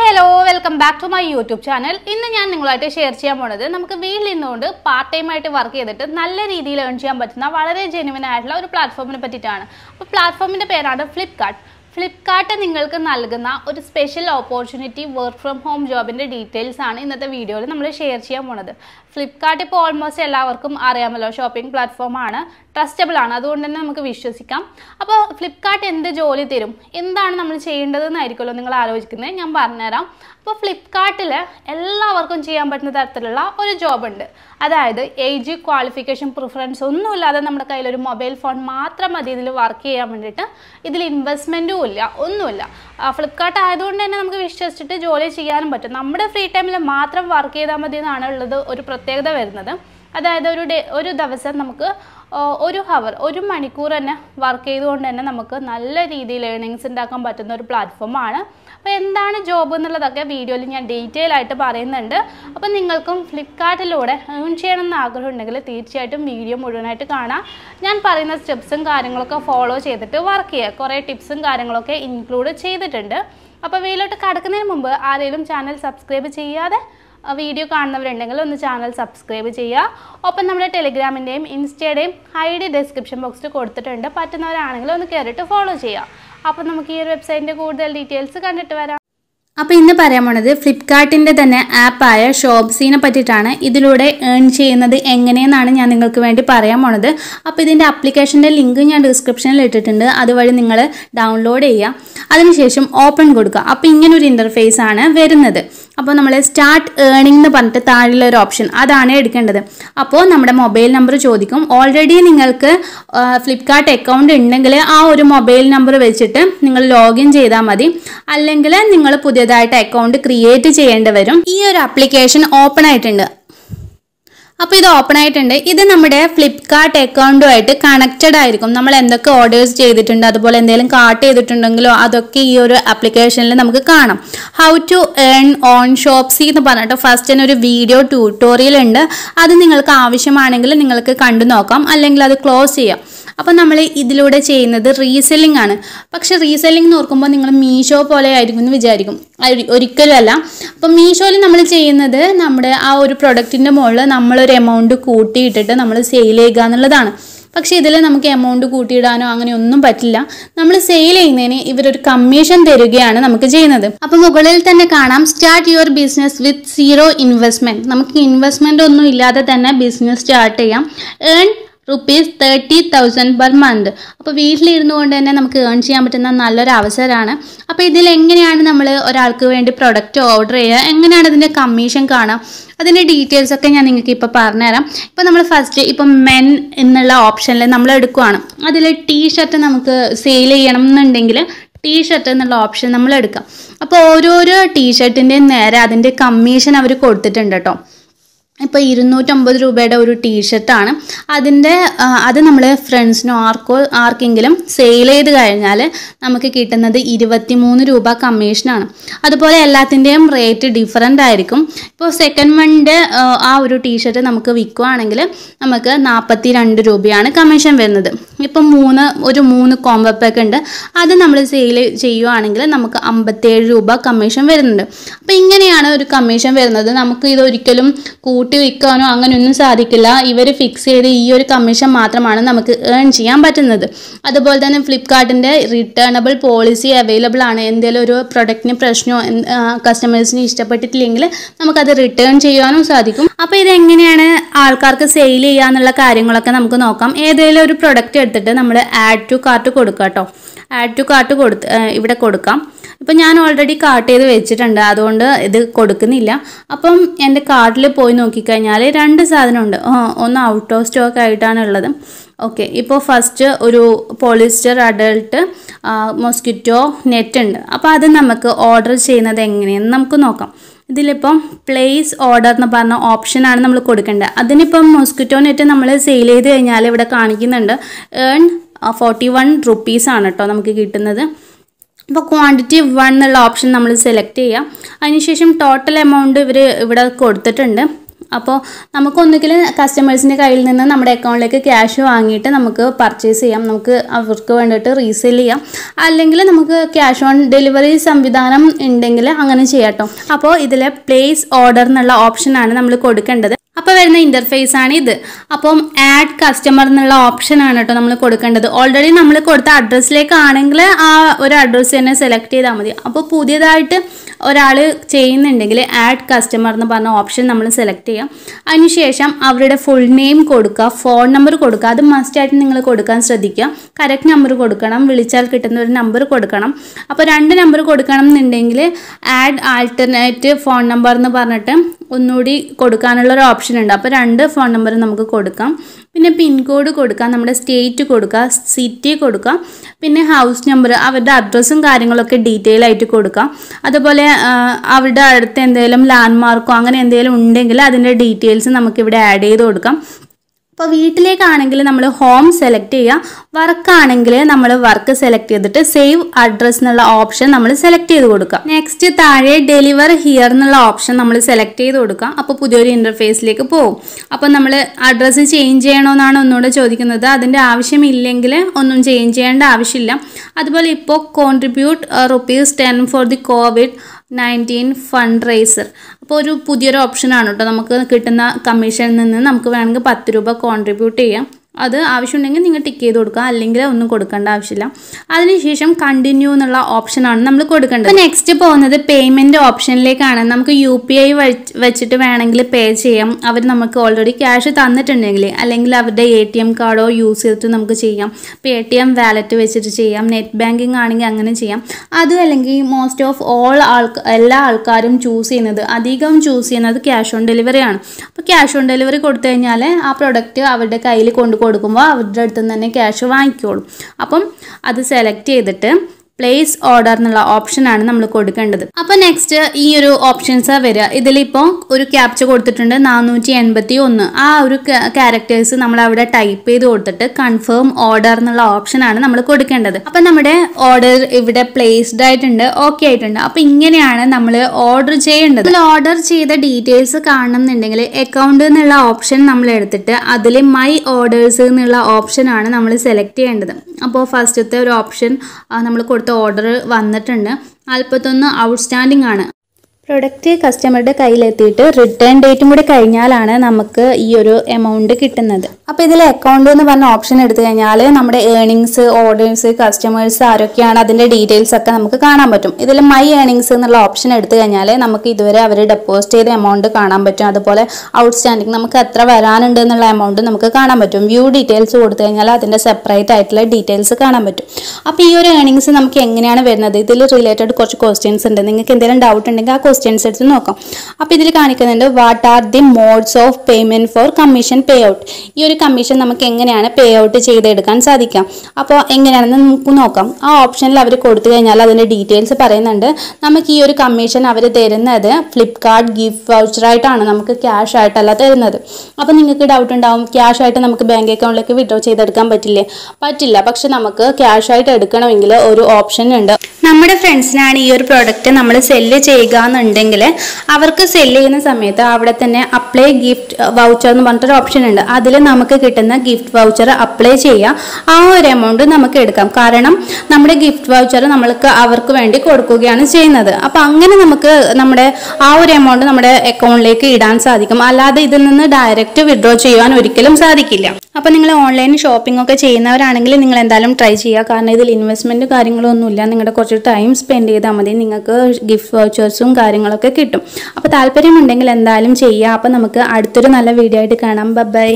hello welcome back to my YouTube channel ഇന്ന് ഞാൻ നിങ്ങളായിട്ട് ഷെയർ ചെയ്യാൻ പോണത് നമുക്ക് നിന്നുകൊണ്ട് പാർട്ട് ടൈം ആയിട്ട് വർക്ക് ചെയ്തിട്ട് നല്ല രീതിയിൽ ഏൺ ചെയ്യാൻ പറ്റുന്ന വളരെ ജെനുവിൻ ആയിട്ടുള്ള ഒരു പ്ലാറ്റ്ഫോമിനെ പറ്റിയിട്ടാണ് അപ്പോൾ പ്ലാറ്റ്ഫോമിൻ്റെ പേരാണ് ഫ്ലിപ്കാർട്ട് ഫ്ലിപ്കാർട്ട് നിങ്ങൾക്ക് നൽകുന്ന ഒരു special opportunity work from home ജോബിൻ്റെ ഡീറ്റെയിൽസ് ആണ് ഇന്നത്തെ വീഡിയോയിൽ നമ്മൾ ഷെയർ ചെയ്യാൻ പോണത് ഫ്ലിപ്കാർട്ട് ഇപ്പോൾ ഓൾമോസ്റ്റ് എല്ലാവർക്കും അറിയാമല്ലോ ഷോപ്പിംഗ് പ്ലാറ്റ്ഫോമാണ് ട്രസ്റ്റബിൾ ആണ് അതുകൊണ്ട് തന്നെ നമുക്ക് വിശ്വസിക്കാം അപ്പോൾ ഫ്ലിപ്കാർട്ട് എന്ത് ജോലി തരും എന്താണ് നമ്മൾ ചെയ്യേണ്ടത് എന്നായിരിക്കുമല്ലോ നിങ്ങൾ ആലോചിക്കുന്നത് ഞാൻ പറഞ്ഞുതരാം അപ്പോൾ ഫ്ലിപ്കാർട്ടിൽ എല്ലാവർക്കും ചെയ്യാൻ പറ്റുന്ന തരത്തിലുള്ള ഒരു ജോബ് ഉണ്ട് അതായത് ഏജ് ക്വാളിഫിക്കേഷൻ പ്രിഫറൻസ് ഒന്നുമില്ലാതെ നമ്മുടെ കയ്യിൽ ഒരു മൊബൈൽ ഫോൺ മാത്രം മതി ഇതിൽ വർക്ക് ചെയ്യാൻ വേണ്ടിയിട്ട് ഇതിൽ ഇൻവെസ്റ്റ്മെൻറ്റും ഇല്ല ഒന്നുമില്ല ഫ്ലിപ്കാർട്ട് ആയതുകൊണ്ട് തന്നെ നമുക്ക് വിശ്വസിച്ചിട്ട് ജോലി ചെയ്യാനും പറ്റും നമ്മുടെ ഫ്രീ ടൈമിൽ മാത്രം വർക്ക് ചെയ്താൽ മതി എന്നാണ് ഉള്ളത് ഒരു പ്രത്യേകത വരുന്നത് അതായത് ഒരു ഡേ ഒരു ദിവസം നമുക്ക് ഒരു ഹവർ ഒരു മണിക്കൂർ തന്നെ വർക്ക് ചെയ്തുകൊണ്ട് തന്നെ നമുക്ക് നല്ല രീതിയിൽ ഏണിങ്സ് ഉണ്ടാക്കാൻ പറ്റുന്ന ഒരു പ്ലാറ്റ്ഫോമാണ് അപ്പോൾ എന്താണ് ജോബ് എന്നുള്ളതൊക്കെ വീഡിയോയിൽ ഞാൻ ഡീറ്റെയിൽ ആയിട്ട് പറയുന്നുണ്ട് അപ്പോൾ നിങ്ങൾക്കും ഫ്ലിപ്കാർട്ടിലൂടെ ഏൺ ചെയ്യണമെന്ന് ആഗ്രഹം ഉണ്ടെങ്കിൽ തീർച്ചയായിട്ടും വീഡിയോ മുഴുവനായിട്ട് കാണാം ഞാൻ പറയുന്ന സ്റ്റെപ്സും കാര്യങ്ങളൊക്കെ ഫോളോ ചെയ്തിട്ട് വർക്ക് ചെയ്യുക കുറേ ടിപ്സും കാര്യങ്ങളൊക്കെ ഇൻക്ലൂഡ് ചെയ്തിട്ടുണ്ട് അപ്പോൾ വീട്ടിലോട്ട് കടക്കുന്നതിന് മുമ്പ് ആരെങ്കിലും ചാനൽ സബ്സ്ക്രൈബ് ചെയ്യാതെ വീഡിയോ കാണുന്നവരുണ്ടെങ്കിൽ ഒന്ന് ചാനൽ സബ്സ്ക്രൈബ് ചെയ്യുക ഒപ്പം നമ്മുടെ ടെലിഗ്രാമിൻ്റെയും ഇൻസ്റ്റയുടെയും ഐ ഡി ഡിസ്ക്രിപ്ഷൻ ബോക്സിൽ കൊടുത്തിട്ടുണ്ട് പറ്റുന്നവരാണെങ്കിൽ ഒന്ന് കയറിയിട്ട് ഫോളോ ചെയ്യുക അപ്പോൾ നമുക്ക് ഈ ഒരു വെബ്സൈറ്റിൻ്റെ കൂടുതൽ ഡീറ്റെയിൽസ് കണ്ടിട്ട് വരാം അപ്പോൾ ഇന്ന് പറയാൻ പോണത് ഫ്ലിപ്കാർട്ടിൻ്റെ തന്നെ ആപ്പായ ഷോപ്സീനെ പറ്റിയിട്ടാണ് ഇതിലൂടെ ഏൺ ചെയ്യുന്നത് എങ്ങനെയെന്നാണ് ഞാൻ നിങ്ങൾക്ക് വേണ്ടി പറയാൻ പോണത് അപ്പോൾ ഇതിൻ്റെ അപ്ലിക്കേഷൻ്റെ ലിങ്ക് ഞാൻ ഡിസ്ക്രിപ്ഷനിൽ ഇട്ടിട്ടുണ്ട് അതുവഴി നിങ്ങൾ ഡൗൺലോഡ് ചെയ്യുക അതിനുശേഷം ഓപ്പൺ കൊടുക്കുക അപ്പോൾ ഇങ്ങനൊരു ഇൻ്റർഫേസ് ആണ് വരുന്നത് അപ്പോൾ നമ്മൾ സ്റ്റാർട്ട് ഏണിംഗ് എന്ന് പറഞ്ഞിട്ട് താഴെയുള്ള ഒരു ഓപ്ഷൻ അതാണ് എടുക്കേണ്ടത് അപ്പോൾ നമ്മുടെ മൊബൈൽ നമ്പർ ചോദിക്കും ഓൾറെഡി നിങ്ങൾക്ക് ഫ്ലിപ്കാർട്ട് അക്കൗണ്ട് ഉണ്ടെങ്കിൽ ആ ഒരു മൊബൈൽ നമ്പർ വെച്ചിട്ട് നിങ്ങൾ ലോഗിൻ ചെയ്താൽ മതി അല്ലെങ്കിൽ നിങ്ങൾ പുതിയതായിട്ട് അക്കൗണ്ട് ക്രിയേറ്റ് ചെയ്യേണ്ടി വരും ഈ ഒരു ആപ്ലിക്കേഷൻ ഓപ്പൺ ആയിട്ടുണ്ട് അപ്പോൾ ഇത് ഓപ്പൺ ആയിട്ടുണ്ട് ഇത് നമ്മുടെ ഫ്ലിപ്കാർട്ട് അക്കൗണ്ടുമായിട്ട് കണക്റ്റഡ് ആയിരിക്കും നമ്മൾ എന്തൊക്കെ ഓർഡേഴ്സ് ചെയ്തിട്ടുണ്ട് അതുപോലെ എന്തെങ്കിലും കാർട്ട് ചെയ്തിട്ടുണ്ടെങ്കിലോ അതൊക്കെ ഈ ഒരു ആപ്ലിക്കേഷനിൽ നമുക്ക് കാണാം how to earn on Shopsy എന്ന് പറഞ്ഞിട്ട് ഫസ്റ്റ് തന്നെ ഒരു വീഡിയോ ട്യൂട്ടോറിയൽ ഉണ്ട് അത് നിങ്ങൾക്ക് ആവശ്യമാണെങ്കിൽ നിങ്ങൾക്ക് കണ്ടു നോക്കാം അല്ലെങ്കിൽ അത് ക്ലോസ് ചെയ്യാം അപ്പോൾ നമ്മൾ ഇതിലൂടെ ചെയ്യുന്നത് റീസെല്ലിംഗ് ആണ് പക്ഷേ റീസെല്ലിംഗ് എന്ന് ഓർക്കുമ്പോൾ നിങ്ങൾ മീഷോ പോലെ ആയിരിക്കും എന്ന് വിചാരിക്കും ഒരിക്കലും അല്ല അപ്പം മീഷോയിൽ നമ്മൾ ചെയ്യുന്നത് നമ്മുടെ ആ ഒരു പ്രൊഡക്റ്റിൻ്റെ മുകളിൽ നമ്മൾ ഒരു എമൗണ്ട് കൂട്ടിയിട്ടിട്ട് നമ്മൾ സെയിൽ ചെയ്യുക എന്നുള്ളതാണ് പക്ഷേ ഇതിൽ നമുക്ക് എമൗണ്ട് കൂട്ടിയിടാനോ അങ്ങനെ ഒന്നും പറ്റില്ല നമ്മൾ സെയിൽ ചെയ്യുന്നതിന് ഇവരൊരു കമ്മീഷൻ തരികയാണ് നമുക്ക് ചെയ്യുന്നത് അപ്പോൾ മുകളിൽ തന്നെ കാണാം start your business with zero investment നമുക്ക് ഇൻവെസ്റ്റ്മെന്റ് ഒന്നും ഇല്ലാതെ തന്നെ ബിസിനസ് സ്റ്റാർട്ട് ചെയ്യാം earn rupees thirty thousand per month അപ്പോൾ വീട്ടിലിരുന്നു കൊണ്ട് തന്നെ നമുക്ക് ഏൺ ചെയ്യാൻ പറ്റുന്ന നല്ലൊരു അവസരമാണ് അപ്പോൾ ഇതിൽ എങ്ങനെയാണ് നമ്മൾ ഒരാൾക്ക് വേണ്ടി പ്രൊഡക്റ്റ് ഓർഡർ ചെയ്യുക എങ്ങനെയാണ് ഇതിൻ്റെ കമ്മീഷൻ കാണുക അതിൻ്റെ ഡീറ്റെയിൽസ് ഒക്കെ ഞാൻ നിങ്ങൾക്ക് ഇപ്പോൾ പറഞ്ഞുതരാം ഇപ്പോൾ നമ്മൾ ഫസ്റ്റ് ഇപ്പം മെൻ എന്നുള്ള ഓപ്ഷനിൽ നമ്മൾ എടുക്കുവാണ് അതിൽ ടീ ഷർട്ട് നമുക്ക് സെയിൽ ചെയ്യണം എന്നുണ്ടെങ്കിൽ ടീ ഷർട്ട് എന്നുള്ള ഓപ്ഷൻ നമ്മൾ എടുക്കാം അപ്പോൾ ഓരോരോ ടീ ഷർട്ടിൻ്റെ നേരെ അതിൻ്റെ കമ്മീഷൻ അവർ കൊടുത്തിട്ടുണ്ട് കേട്ടോ ഇപ്പോൾ ഇരുന്നൂറ്റമ്പത് രൂപയുടെ ഒരു ടീഷർട്ടാണ് അതിൻ്റെ അത് നമ്മൾ ഫ്രണ്ട്സിനോ ആർക്കോ ആർക്കെങ്കിലും സെയിൽ ചെയ്ത് കഴിഞ്ഞാൽ നമുക്ക് കിട്ടുന്നത് മൂന്ന് രൂപ കമ്മീഷനാണ് അതുപോലെ എല്ലാത്തിൻ്റെയും റേറ്റ് ഡിഫറൻ്റ് ആയിരിക്കും ഇപ്പോൾ സെക്കൻഡ് വണ്ണിൻ്റെ ആ ഒരു ടീഷർട്ട് നമുക്ക് വിൽക്കുവാണെങ്കിൽ നമുക്ക് നാൽപ്പത്തി രണ്ട് രൂപയാണ് കമ്മീഷൻ വരുന്നത് ഇപ്പം മൂന്ന് ഒരു മൂന്ന് കോംബോ പാക്ക് ഉണ്ട് അത് നമ്മൾ സെയിൽ ചെയ്യുവാണെങ്കിൽ നമുക്ക് അമ്പത്തേഴ് രൂപ കമ്മീഷൻ വരുന്നുണ്ട് അപ്പം ഇങ്ങനെയാണ് ഒരു കമ്മീഷൻ വരുന്നത് നമുക്ക് ഇതൊരിക്കലും കൂട്ടി വയ്ക്കാനോ അങ്ങനെയൊന്നും സാധിക്കില്ല ഇവർ ഫിക്സ് ചെയ്ത് ഈ ഒരു കമ്മീഷൻ മാത്രമാണ് നമുക്ക് ഏൺ ചെയ്യാൻ പറ്റുന്നത് അതുപോലെ തന്നെ ഫ്ലിപ്കാർട്ടിൻ്റെ റിട്ടേണബിൾ പോളിസി അവൈലബിൾ ആണ് എന്തെങ്കിലും ഒരു പ്രൊഡക്റ്റിന് പ്രശ്നമോ കസ്റ്റമേഴ്സിന് ഇഷ്ടപ്പെട്ടിട്ടില്ലെങ്കിൽ നമുക്കത് റിട്ടേൺ ചെയ്യാനും സാധിക്കും അപ്പോൾ ഇതെങ്ങനെയാണ് ആൾക്കാർക്ക് സെയിൽ ചെയ്യാന്നുള്ള കാര്യങ്ങളൊക്കെ നമുക്ക് നോക്കാം ഏതെങ്കിലും ഒരു പ്രൊഡക്റ്റ് എടുത്തിട്ട് നമ്മൾ ആഡ് ടു കാർട്ട് കൊടുക്കുക കേട്ടോ ആഡ് ടു കാർട്ട് കൊടുത്ത് ഇവിടെ കൊടുക്കാം ഇപ്പം ഞാൻ ഓൾറെഡി കാർട്ട് ചെയ്ത് വെച്ചിട്ടുണ്ട് അതുകൊണ്ട് ഇത് കൊടുക്കുന്നില്ല അപ്പം എൻ്റെ കാർട്ടിൽ പോയി നോക്കിക്കഴിഞ്ഞാൽ രണ്ട് സാധനമുണ്ട് ഒന്ന് ഔട്ട് ഓഫ് സ്റ്റോക്ക് ഉള്ളത് ഓക്കെ ഇപ്പോൾ ഫസ്റ്റ് ഒരു പോളിസ്റ്റർ അഡൾട്ട് മോസ്കിറ്റോ നെറ്റ് ഉണ്ട് അപ്പോൾ അത് നമുക്ക് ഓർഡർ ചെയ്യുന്നത് എങ്ങനെയെന്ന് നമുക്ക് നോക്കാം ഇതിലിപ്പം പ്ലേസ് ഓർഡർ എന്ന് പറഞ്ഞ ഓപ്ഷനാണ് നമ്മൾ കൊടുക്കേണ്ടത് അതിനിപ്പം മോസ്കിറ്റോ നെറ്റ് നമ്മൾ സെയിൽ ചെയ്ത് കഴിഞ്ഞാൽ ഇവിടെ കാണിക്കുന്നുണ്ട് ഏൺ ഫോർട്ടി വൺ ആണ് കേട്ടോ നമുക്ക് കിട്ടുന്നത് അപ്പോൾ ക്വാണ്ടിറ്റി വൺ എന്നുള്ള ഓപ്ഷൻ നമ്മൾ സെലക്ട് ചെയ്യാം അതിനുശേഷം ടോട്ടൽ എമൗണ്ട് ഇവർ ഇവിടെ കൊടുത്തിട്ടുണ്ട് അപ്പോൾ നമുക്കൊന്നുകിൽ കസ്റ്റമേഴ്സിൻ്റെ കയ്യിൽ നിന്ന് നമ്മുടെ അക്കൗണ്ടിലേക്ക് ക്യാഷ് വാങ്ങിയിട്ട് നമുക്ക് പർച്ചേസ് ചെയ്യാം നമുക്ക് അവർക്ക് വേണ്ടിയിട്ട് റീസെയിൽ ചെയ്യാം അല്ലെങ്കിൽ നമുക്ക് ക്യാഷ് ഓൺ ഡെലിവറി സംവിധാനം ഉണ്ടെങ്കിൽ അങ്ങനെ ചെയ്യാട്ടോ അപ്പോൾ ഇതിലെ പ്ലേസ് ഓർഡർ എന്നുള്ള ഓപ്ഷനാണ് നമ്മൾ കൊടുക്കേണ്ടത് അപ്പോൾ വരുന്ന ഇൻ്റർഫേസ് ആണ് ഇത് അപ്പം ആഡ് കസ്റ്റമർ എന്നുള്ള ഓപ്ഷൻ ആണ് കേട്ടോ നമ്മൾ കൊടുക്കേണ്ടത് ഓൾറെഡി നമ്മൾ കൊടുത്ത അഡ്രസ്സിലേക്കാണെങ്കിൽ ആ ഒരു അഡ്രസ്സ് തന്നെ സെലക്ട് ചെയ്താൽ മതി അപ്പോൾ പുതിയതായിട്ട് ഒരാൾ ചെയ്യുന്നുണ്ടെങ്കിൽ ആഡ് കസ്റ്റമർ എന്ന് പറഞ്ഞ ഓപ്ഷൻ നമ്മൾ സെലക്ട് ചെയ്യാം അതിനുശേഷം അവരുടെ ഫുൾ നെയിം കൊടുക്കുക ഫോൺ നമ്പർ കൊടുക്കുക അത് മസ്റ്റായിട്ട് നിങ്ങൾ കൊടുക്കാൻ ശ്രദ്ധിക്കുക കറക്റ്റ് നമ്പർ കൊടുക്കണം വിളിച്ചാൽ കിട്ടുന്ന ഒരു നമ്പർ കൊടുക്കണം അപ്പോൾ രണ്ട് നമ്പർ കൊടുക്കണം എന്നുണ്ടെങ്കിൽ ആഡ് ആൾട്ടർനേറ്റ് ഫോൺ നമ്പർ എന്ന് പറഞ്ഞിട്ട് ഒന്നുകൂടി കൊടുക്കാനുള്ള ഒരു ഓപ്ഷൻ ഉണ്ട് അപ്പോൾ രണ്ട് ഫോൺ നമ്പർ നമുക്ക് കൊടുക്കാം പിന്നെ പിൻകോഡ് കൊടുക്കുക നമ്മുടെ സ്റ്റേറ്റ് കൊടുക്കുക സിറ്റി കൊടുക്കുക പിന്നെ ഹൗസ് നമ്പർ അവരുടെ അഡ്രസ്സും കാര്യങ്ങളൊക്കെ ഡീറ്റെയിൽ ആയിട്ട് കൊടുക്കുക അതുപോലെ അവരുടെ അടുത്ത് എന്തെങ്കിലും ലാൻഡ് മാർക്കോ അങ്ങനെ എന്തെങ്കിലും ഉണ്ടെങ്കിൽ അതിൻ്റെ ഡീറ്റെയിൽസ് നമുക്കിവിടെ ആഡ് ചെയ്ത് കൊടുക്കാം അപ്പോൾ വീട്ടിലേക്കാണെങ്കിൽ നമ്മൾ ഹോം സെലക്ട് ചെയ്യുക വർക്കാണെങ്കിൽ നമ്മൾ വർക്ക് സെലക്ട് ചെയ്തിട്ട് സേവ് അഡ്രസ് എന്നുള്ള ഓപ്ഷൻ നമ്മൾ സെലക്ട് ചെയ്ത് കൊടുക്കുക നെക്സ്റ്റ് താഴെ ഡെലിവർ ഹിയർ എന്നുള്ള ഓപ്ഷൻ നമ്മൾ സെലക്ട് ചെയ്ത് കൊടുക്കുക അപ്പോൾ പുതിയൊരു ഇൻ്റർഫേസിലേക്ക് പോകും അപ്പോൾ നമ്മൾ അഡ്രസ്സ് ചേഞ്ച് ചെയ്യണമെന്നാണ് ഒന്നുകൂടെ ചോദിക്കുന്നത് അതിൻ്റെ ആവശ്യമില്ലെങ്കിൽ ഒന്നും ചേഞ്ച് ചെയ്യേണ്ട ആവശ്യമില്ല അതുപോലെ ഇപ്പോൾ contribute rupees ten for the COVID nineteen fundraiser അപ്പോൾ ഒരു പുതിയൊരു ഓപ്ഷനാണ് കേട്ടോ നമുക്ക് കിട്ടുന്ന കമ്മീഷനിൽ നിന്ന് നമുക്ക് വേണമെങ്കിൽ പത്ത് രൂപ കോൺട്രിബ്യൂട്ട് ചെയ്യാം അത് ആവശ്യമുണ്ടെങ്കിൽ നിങ്ങൾ ടിക്ക് ചെയ്ത് കൊടുക്കുക അല്ലെങ്കിൽ ഒന്നും കൊടുക്കേണ്ട ആവശ്യമില്ല അതിനുശേഷം കണ്ടിന്യൂ എന്നുള്ള ഓപ്ഷനാണ് നമ്മൾ കൊടുക്കേണ്ടത് അപ്പോൾ നെക്സ്റ്റ് പോകുന്നത് പേയ്മെൻറ്റ് ഓപ്ഷനിലേക്കാണ് നമുക്ക് യു പി ഐ വെച്ചിട്ട് വേണമെങ്കിൽ പേ ചെയ്യാം അവർ നമുക്ക് ഓൾറെഡി ക്യാഷ് തന്നിട്ടുണ്ടെങ്കിൽ അല്ലെങ്കിൽ അവരുടെ എ ടി എം കാർഡോ യൂസ് ചെയ്തിട്ട് നമുക്ക് ചെയ്യാം പേ ടി എം വാലറ്റ് വെച്ചിട്ട് ചെയ്യാം നെറ്റ് ബാങ്കിങ് ആണെങ്കിൽ അങ്ങനെ ചെയ്യാം അതും അല്ലെങ്കിൽ മോസ്റ്റ് ഓഫ് ഓൾ ആൾക്ക് എല്ലാ ആൾക്കാരും ചൂസ് ചെയ്യുന്നത് അധികം ചൂസ് ചെയ്യുന്നത് ക്യാഷ് ഓൺ ഡെലിവറി ആണ് അപ്പോൾ ക്യാഷ് ഓൺ ഡെലിവറി കൊടുത്തു കഴിഞ്ഞാൽ ആ പ്രൊഡക്റ്റ് അവരുടെ കയ്യിൽ കൊണ്ടു കൊടുക്കുമ്പോൾ അവരുടെ അടുത്ത് തന്നെ ക്യാഷ് വാങ്ങിക്കോളും അപ്പം അത് സെലക്ട് ചെയ്തിട്ട് പ്ലേസ് ഓർഡർ എന്നുള്ള ഓപ്ഷനാണ് നമ്മൾ കൊടുക്കേണ്ടത് അപ്പോൾ നെക്സ്റ്റ് ഈ ഒരു ഓപ്ഷൻസാണ് വരിക ഇതിലിപ്പോ ഒരു ക്യാപ്ച കൊടുത്തിട്ടുണ്ട് നാനൂറ്റി എൺപത്തി ഒന്ന് ആ ഒരു ക്യാരക്ടേഴ്സ് നമ്മൾ അവിടെ ടൈപ്പ് ചെയ്ത് കൊടുത്തിട്ട് കൺഫേം ഓർഡർ എന്നുള്ള ഓപ്ഷനാണ് നമ്മൾ കൊടുക്കേണ്ടത് അപ്പൊ നമ്മുടെ ഓർഡർ ഇവിടെ പ്ലേസ്ഡ് ആയിട്ടുണ്ട് ഓക്കെ ആയിട്ടുണ്ട് അപ്പൊ ഇങ്ങനെയാണ് നമ്മൾ ഓർഡർ ചെയ്യേണ്ടത് നമ്മൾ ഓർഡർ ചെയ്ത ഡീറ്റെയിൽസ് എന്നുണ്ടെങ്കിൽ അക്കൗണ്ട് എന്നുള്ള ഓപ്ഷൻ നമ്മൾ എടുത്തിട്ട് അതിൽ മൈ ഓർഡേഴ്സ് എന്നുള്ള ഓപ്ഷനാണ് നമ്മൾ സെലക്ട് ചെയ്യേണ്ടത് അപ്പോൾ ഫസ്റ്റത്തെ ഒരു ഓപ്ഷൻ നമ്മൾ കൊടുത്തു കൊടുത്ത ഓർഡർ വന്നിട്ടുണ്ട് നാൽപ്പത്തൊന്ന് ഔട്ട്സ്റ്റാൻഡിംഗ് ആണ് പ്രൊഡക്റ്റ് കസ്റ്റമറുടെ കയ്യിലെത്തിയിട്ട് റിട്ടേൺ ഡേറ്റും കൂടി കഴിഞ്ഞാലാണ് നമുക്ക് ഈ ഒരു എമൗണ്ട് കിട്ടുന്നത് അപ്പോൾ ഇതിൽ അക്കൗണ്ട് എന്ന് പറഞ്ഞ ഓപ്ഷൻ എടുത്തു കഴിഞ്ഞാൽ നമ്മുടെ ഏണിങ്സ് ഓർഡേഴ്സ് കസ്റ്റമേഴ്സ് ആരൊക്കെയാണ് അതിൻ്റെ ഡീറ്റെയിൽസ് ഒക്കെ നമുക്ക് കാണാൻ പറ്റും ഇതിൽ മൈ ഏണിങ്സ് എന്നുള്ള ഓപ്ഷൻ എടുത്തു കഴിഞ്ഞാൽ നമുക്ക് ഇതുവരെ അവർ ഡെപ്പോസിറ്റ് ചെയ്ത എമൗണ്ട് കാണാൻ പറ്റും അതുപോലെ ഔട്ട്സ്റ്റാൻഡിങ് നമുക്ക് എത്ര വരാനുണ്ട് എന്നുള്ള എമൗണ്ട് നമുക്ക് കാണാൻ പറ്റും വ്യൂ ഡീറ്റെയിൽസ് കൊടുത്തു കഴിഞ്ഞാൽ അതിൻ്റെ സെപ്പറേറ്റ് ആയിട്ടുള്ള ഡീറ്റെയിൽസ് കാണാൻ പറ്റും അപ്പോൾ ഈ ഒരു ഏണിങ്സ് നമുക്ക് എങ്ങനെയാണ് വരുന്നത് ഇതിൽ റിലേറ്റഡ് കുറച്ച് ക്വസ്റ്റ്യൻസ് ഉണ്ട് നിങ്ങൾക്ക് എന്തെങ്കിലും ഡൗട്ട് ഉണ്ടെങ്കിൽ ആ ക്വസ്റ്റ്യൻസ് എടുത്ത് നോക്കാം അപ്പോൾ ഇതിൽ കാണിക്കുന്നുണ്ട് what are the modes of payment for commission payout ഈ ഒരു കമ്മീഷൻ നമുക്ക് എങ്ങനെയാണ് പേ ഔട്ട് ചെയ്തെടുക്കാൻ സാധിക്കാം അപ്പോൾ എങ്ങനെയാണെന്ന് നമുക്ക് നോക്കാം ആ ഓപ്ഷനിൽ അവർ കൊടുത്തു കഴിഞ്ഞാൽ അതിൻ്റെ ഡീറ്റെയിൽസ് പറയുന്നുണ്ട് നമുക്ക് ഈ ഒരു കമ്മീഷൻ അവർ തരുന്നത് ഫ്ലിപ്കാർട്ട് ഗിഫ്റ്റ് വൗച്ചറായിട്ടാണ് നമുക്ക് ക്യാഷ് ആയിട്ടല്ല തരുന്നത് അപ്പോൾ നിങ്ങൾക്ക് ഡൗട്ട് ഉണ്ടാവും ക്യാഷ് ആയിട്ട് നമുക്ക് ബാങ്ക് അക്കൗണ്ടിലേക്ക് വിഡ്രോ ചെയ്തെടുക്കാൻ പറ്റില്ലേ പറ്റില്ല പക്ഷെ നമുക്ക് ക്യാഷ് ആയിട്ട് എടുക്കണമെങ്കിൽ ഒരു ഓപ്ഷൻ ഉണ്ട് നമ്മുടെ ഫ്രണ്ട്സിനാണ് ഈ ഒരു പ്രോഡക്റ്റ് നമ്മൾ സെല്ല് ചെയ്യുക ഉണ്ടെങ്കിൽ അവർക്ക് സെല്ല് ചെയ്യുന്ന സമയത്ത് അവിടെ തന്നെ അപ്ലൈ ഗിഫ്റ്റ് വൗച്ചർ എന്ന് പറഞ്ഞിട്ടൊരു ഓപ്ഷൻ ഉണ്ട് അതിൽ നമുക്ക് കിട്ടുന്ന ഗിഫ്റ്റ് വൗച്ചർ അപ്ലൈ ചെയ്യാം ആ ഒരു എമൗണ്ട് നമുക്ക് എടുക്കാം കാരണം നമ്മുടെ ഗിഫ്റ്റ് വൗച്ചർ നമ്മൾക്ക് അവർക്ക് വേണ്ടി കൊടുക്കുകയാണ് ചെയ്യുന്നത് അപ്പം അങ്ങനെ നമുക്ക് നമ്മുടെ ആ ഒരു എമൗണ്ട് നമ്മുടെ അക്കൗണ്ടിലേക്ക് ഇടാൻ സാധിക്കും അല്ലാതെ ഇതിൽ നിന്ന് ഡയറക്റ്റ് വിഡ്രോ ചെയ്യുവാൻ ഒരിക്കലും സാധിക്കില്ല അപ്പം നിങ്ങൾ ഓൺലൈൻ ഷോപ്പിംഗ് ഒക്കെ ചെയ്യുന്നവരാണെങ്കിൽ നിങ്ങൾ എന്തായാലും ട്രൈ ചെയ്യുക കാരണം ഇതിൽ ഇൻവെസ്റ്റ്മെൻറ്റ് കാര്യങ്ങളൊന്നുമില്ല നിങ്ങളുടെ കുറച്ച് ടൈം സ്പെൻഡ് ചെയ്താൽ മതി നിങ്ങൾക്ക് ഗിഫ്റ്റ് വൗച്ചേഴ്സും കാര്യങ്ങളും കാര്യങ്ങളൊക്കെ കിട്ടും അപ്പോൾ താല്പര്യമുണ്ടെങ്കിൽ എന്തായാലും ചെയ്യുക അപ്പോൾ നമുക്ക് അടുത്തൊരു നല്ല വീഡിയോ ആയിട്ട് കാണാം ബൈ